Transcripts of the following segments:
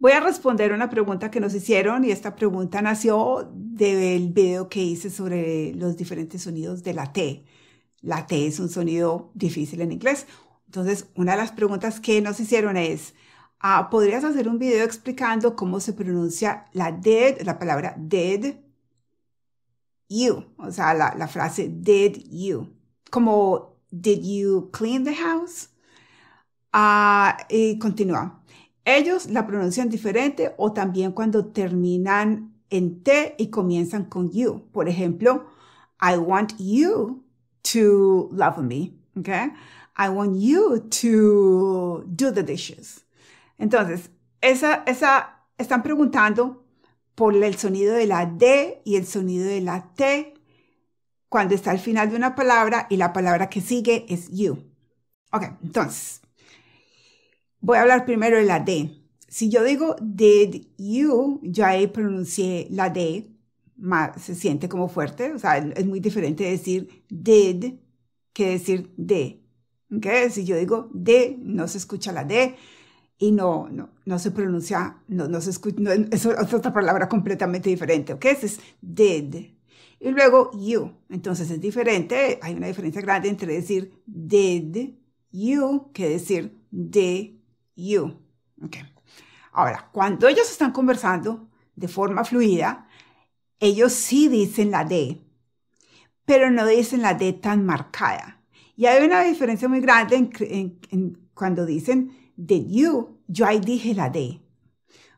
Voy a responder una pregunta que nos hicieron y esta pregunta nació del video que hice sobre los diferentes sonidos de la T. La T es un sonido difícil en inglés. Entonces, una de las preguntas que nos hicieron es, ah, ¿podrías hacer un video explicando cómo se pronuncia la la palabra dead you? O sea, la, frase did you. Como, did you clean the house? Ah, y continúa. Ellos la pronuncian diferente o también cuando terminan en T y comienzan con you. Por ejemplo, I want you to love me. Okay? I want you to do the dishes. Entonces, esa, esa, están preguntando por el sonido de la D y el sonido de la T cuando está al final de una palabra y la palabra que sigue es you. okay? entonces, Voy a hablar primero de la D. Si yo digo did you, yo ahí pronuncié la D, se siente como fuerte, o sea, es muy diferente decir did que decir de. ¿Okay? Si yo digo de, no se escucha la D y no, no, se pronuncia, no, se escucha, es otra palabra completamente diferente, ¿ok? es did. Y luego you. Entonces es diferente, hay una diferencia grande entre decir did you que decir de you. Okay. Ahora, cuando ellos están conversando de forma fluida, ellos sí dicen la D, pero no dicen la D tan marcada. Y hay una diferencia muy grande en, cuando dicen de you, yo ahí dije la D.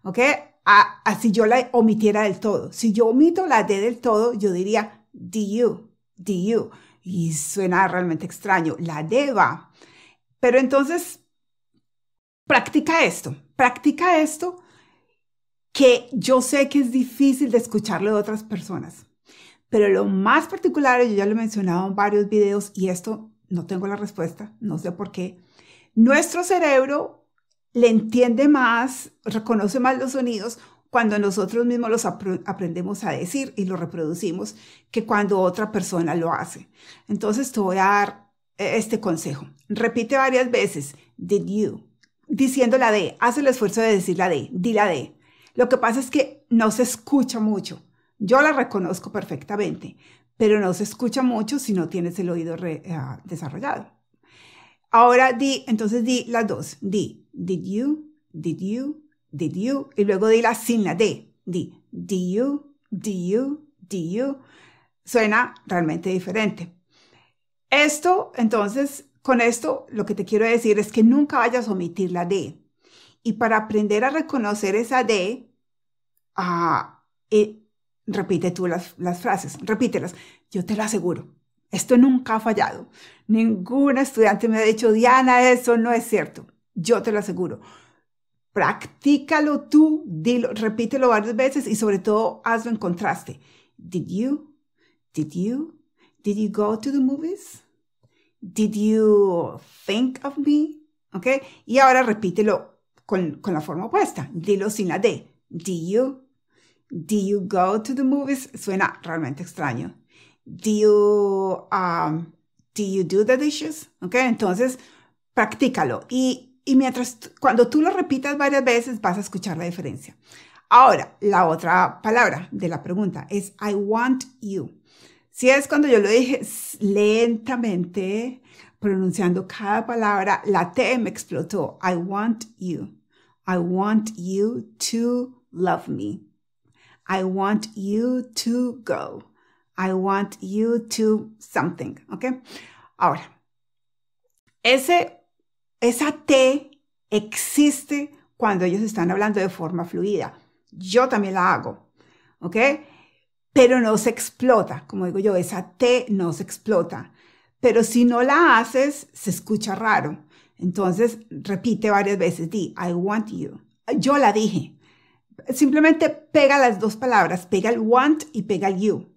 ¿Ok? Así si yo la omitiera del todo. Si yo omito la D del todo, yo diría do you, do you. Y suena realmente extraño. La D va. Pero entonces Practica esto, practica esto que yo sé que es difícil de escucharlo de otras personas, pero lo más particular, yo ya lo he mencionado en varios videos y esto no tengo la respuesta, no sé por qué, nuestro cerebro le entiende más, reconoce más los sonidos cuando nosotros mismos los aprendemos a decir y los reproducimos que cuando otra persona lo hace. Entonces te voy a dar eh, este consejo. Repite varias veces, did you, diciendo la D, haz el esfuerzo de decir la D, di la D. Lo que pasa es que no se escucha mucho. Yo la reconozco perfectamente, pero no se escucha mucho si no tienes el oído eh, desarrollado. Ahora di, entonces di las dos. Di, did you, did you, did you. Y luego di la sin la D. Di, di you, did you, did you. Suena realmente diferente. Esto, entonces, con esto lo que te quiero decir es que nunca vayas a omitir la D. Y para aprender a reconocer esa D, ah, eh, repite tú las, las frases, repítelas. Yo te lo aseguro, esto nunca ha fallado. Ningún estudiante me ha dicho, Diana, eso no es cierto. Yo te lo aseguro. Practícalo tú, repítelo varias veces y sobre todo hazlo en contraste. Did you? Did you? Did you go to the movies? Did you think of me? ¿Ok? Y ahora repítelo con, la forma opuesta. Dilo sin la D. Did you? you go to the movies? Suena realmente extraño. Did you, um, you do the dishes? ¿Ok? Entonces, practícalo. Y, y mientras, cuando tú lo repitas varias veces, vas a escuchar la diferencia. Ahora, la otra palabra de la pregunta es I want you. Si es cuando yo lo dije lentamente, pronunciando cada palabra, la T me explotó. I want you. I want you to love me. I want you to go. I want you to something. ¿Ok? Ahora, ese, esa T existe cuando ellos están hablando de forma fluida. Yo también la hago. ¿Ok? pero no se explota, como digo yo, esa T no se explota. Pero si no la haces, se escucha raro. Entonces, repite varias veces, di, I want you. Yo la dije. Simplemente pega las dos palabras, pega el want y pega el you.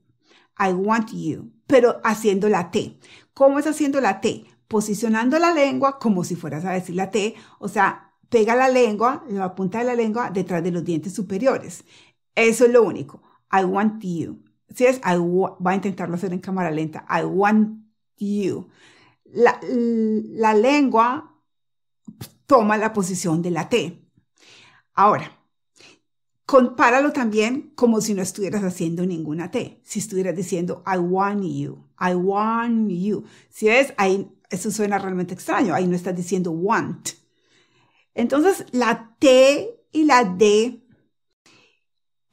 I want you, pero haciendo la T. ¿Cómo es haciendo la T? Posicionando la lengua como si fueras a decir la T, o sea, pega la lengua, la punta de la lengua detrás de los dientes superiores. Eso es lo único. I want you. Si es, I va a intentarlo hacer en cámara lenta. I want you. La, la lengua toma la posición de la T. Ahora, compáralo también como si no estuvieras haciendo ninguna T. Si estuvieras diciendo, I want you, I want you. Si es, ahí, eso suena realmente extraño. Ahí no estás diciendo want. Entonces, la T y la D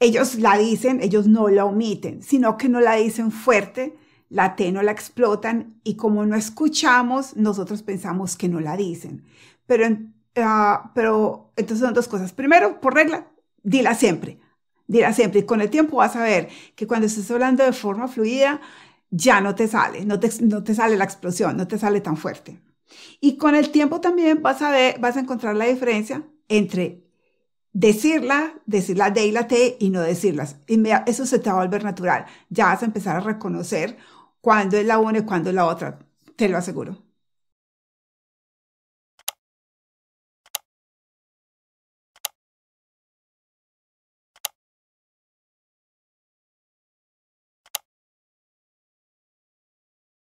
ellos la dicen, ellos no la omiten, sino que no la dicen fuerte, la T la explotan y como no escuchamos, nosotros pensamos que no la dicen. Ah, pero, entonces son dos cosas. Primero, por regla, dila siempre, dila siempre. Y con el tiempo vas a ver que cuando estés hablando de forma fluida, ya no te sale, no te, no te sale la explosión, no te sale tan fuerte. Y con el tiempo también vas a ver, vas a encontrar la diferencia entre decirla, decirla de y la T y no decirlas. Eso se te va a volver natural. Ya vas a empezar a reconocer cuándo es la una y cuándo es la otra. Te lo aseguro.